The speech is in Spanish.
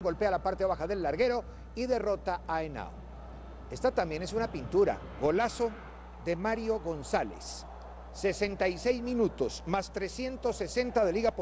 golpea la parte baja del larguero y derrota a Henao. Esta también es una pintura, golazo de Mario González. 66 minutos más 360 de Liga